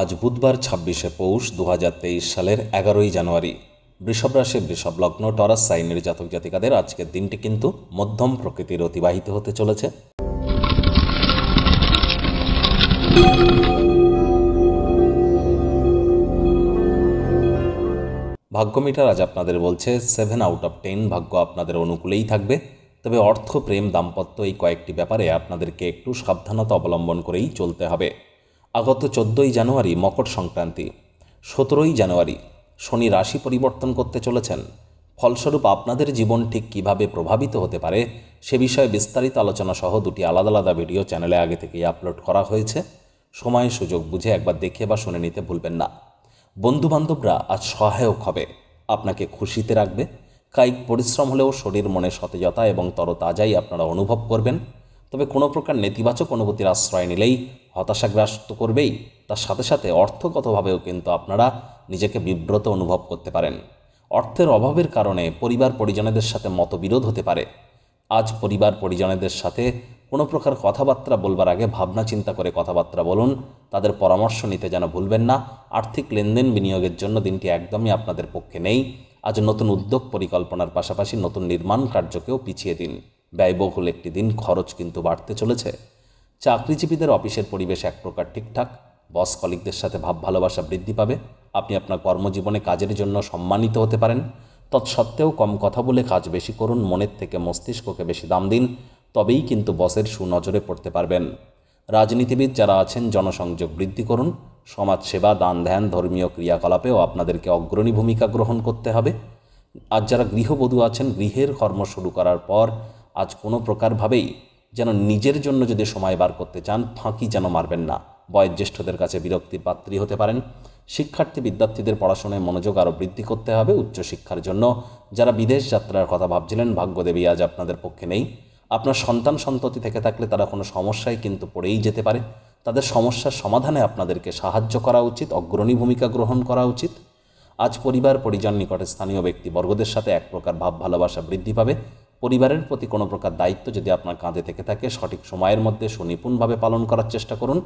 আজ বুধবার ছাব্বিশে পৌষ দু সালের এগারোই জানুয়ারি বৃষভ রাশি বৃষভ লগ্ন টরাস সাইনের জাতক জাতিকাদের আজকের দিনটি কিন্তু মধ্যম প্রকৃতির অতিবাহিত হতে চলেছে ভাগ্যমিটার আজ আপনাদের বলছে সেভেন আউট অফ টেন ভাগ্য আপনাদের অনুকূলেই থাকবে তবে অর্থ প্রেম দাম্পত্য এই কয়েকটি ব্যাপারে আপনাদেরকে একটু সাবধানতা অবলম্বন করেই চলতে হবে আগত চোদ্দোই জানুয়ারি মকর সংক্রান্তি সতেরোই জানুয়ারি শনি রাশি পরিবর্তন করতে চলেছেন ফলস্বরূপ আপনাদের জীবন ঠিক কীভাবে প্রভাবিত হতে পারে সে বিষয়ে বিস্তারিত আলোচনা সহ দুটি আলাদা আলাদা ভিডিও চ্যানেলে আগে থেকেই আপলোড করা হয়েছে সময় সুযোগ বুঝে একবার দেখে বা শুনে নিতে ভুলবেন না বন্ধুবান্ধবরা আজ সহায়ক হবে আপনাকে খুশিতে রাখবে কায়িক পরিশ্রম হলেও শরীর মনে সতেজতা এবং তরতাজাই আপনারা অনুভব করবেন তবে কোনো প্রকার নেতিবাচক অনুভূতির আশ্রয় নিলেই হতাশাগ্রস্ত করবেই তার সাথে সাথে অর্থগতভাবেও কিন্তু আপনারা নিজেকে বিব্রত অনুভব করতে পারেন অর্থের অভাবের কারণে পরিবার পরিজনেদের সাথে মতবিরোধ হতে পারে আজ পরিবার পরিজনেদের সাথে কোনো প্রকার কথাবার্তা বলবার আগে ভাবনা চিন্তা করে কথাবার্তা বলুন তাদের পরামর্শ নিতে যেন ভুলবেন না আর্থিক লেনদেন বিনিয়োগের জন্য দিনটি একদমই আপনাদের পক্ষে নেই আজ নতুন উদ্যোগ পরিকল্পনার পাশাপাশি নতুন নির্মাণ কার্যকেও পিছিয়ে দিন ব্যয়বহুল একটি দিন খরচ কিন্তু বাড়তে চলেছে চাকরিজীবীদের অফিসের পরিবেশ এক প্রকার ঠিকঠাক বস কলিকদের সাথে ভাব ভালোবাসা বৃদ্ধি পাবে আপনি আপনার কর্মজীবনে কাজের জন্য সম্মানিত হতে পারেন তৎসত্ত্বেও কম কথা বলে কাজ বেশি করুন মনের থেকে মস্তিষ্ককে বেশি দাম দিন তবেই কিন্তু বসের সুনজরে পড়তে পারবেন রাজনীতিবিদ যারা আছেন জনসংযোগ বৃদ্ধি করুন সমাজসেবা দান ধ্যান ধর্মীয় ক্রিয়াকলাপেও আপনাদেরকে অগ্রণী ভূমিকা গ্রহণ করতে হবে আর যারা গৃহবধূ আছেন গৃহের কর্ম শুরু করার পর আজ কোনো প্রকারভাবেই যেন নিজের জন্য যদি সময় বার করতে চান ফাঁকি যেন মারবেন না বয়োজ্যেষ্ঠদের কাছে বিরক্তির পাত্রী হতে পারেন শিক্ষার্থী বিদ্যার্থীদের পড়াশোনায় মনোযোগ আরও বৃদ্ধি করতে হবে উচ্চশিক্ষার জন্য যারা বিদেশ যাত্রার কথা ভাবছিলেন ভাগ্যদেবী আজ আপনাদের পক্ষে নেই আপনার সন্তান সন্ততি থেকে থাকলে তারা কোনো সমস্যায় কিন্তু পড়েই যেতে পারে তাদের সমস্যার সমাধানে আপনাদেরকে সাহায্য করা উচিত অগ্রণী ভূমিকা গ্রহণ করা উচিত আজ পরিবার পরিজন নিকটে স্থানীয় ব্যক্তিবর্গদের সাথে এক প্রকার ভাব ভালোবাসা বৃদ্ধি পাবে পরিবারের প্রতি কোনো প্রকার দায়িত্ব যদি আপনার কাঁধে থেকে থাকে সঠিক সময়ের মধ্যে সুনিপুণভাবে পালন করার চেষ্টা করুন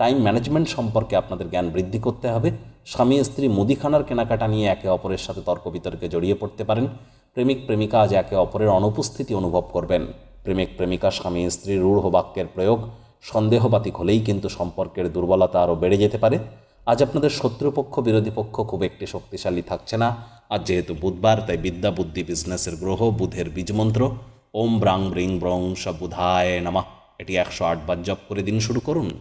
টাইম ম্যানেজমেন্ট সম্পর্কে আপনাদের জ্ঞান বৃদ্ধি করতে হবে স্বামী স্ত্রী মুদিখানার কেনাকাটা নিয়ে একে অপরের সাথে তর্ক বিতর্কে জড়িয়ে পড়তে পারেন প্রেমিক প্রেমিকা আজ একে অপরের অনুপস্থিতি অনুভব করবেন প্রেমিক প্রেমিকা স্বামী স্ত্রী রূঢ় বাক্যের প্রয়োগ সন্দেহবাতিক হলেই কিন্তু সম্পর্কের দুর্বলতা আরও বেড়ে যেতে পারে আজ আপনাদের শত্রুপক্ষ বিরোধী পক্ষ খুব একটি শক্তিশালী থাকছে না আজ যেহেতু বুধবার তাই বিদ্যা বুদ্ধি বিজনেসের গ্রহ বুধের বীজমন্ত্র ওম ব্রাং ব্রিং ব্রং বুধায় নামা এটি একশো আট বার জপ করে দিন শুরু করুন